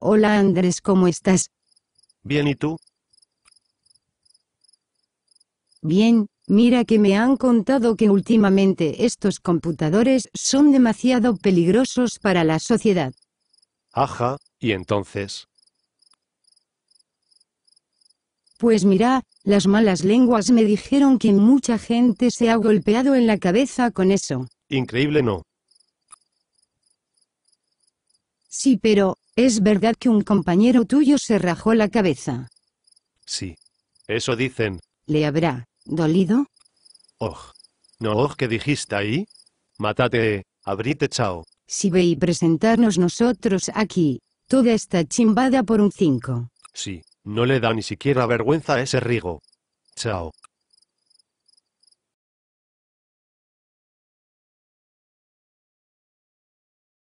Hola Andrés, ¿cómo estás? Bien, ¿y tú? Bien, mira que me han contado que últimamente estos computadores son demasiado peligrosos para la sociedad. Ajá, ¿y entonces? Pues mira, las malas lenguas me dijeron que mucha gente se ha golpeado en la cabeza con eso. Increíble, ¿no? Sí, pero, ¿Es verdad que un compañero tuyo se rajó la cabeza? Sí. Eso dicen. ¿Le habrá dolido? Oh. No, oj que dijiste ahí? Mátate, abrite, chao. Si ve y presentarnos nosotros aquí, toda esta chimbada por un cinco. Sí, no le da ni siquiera vergüenza a ese rigo. Chao.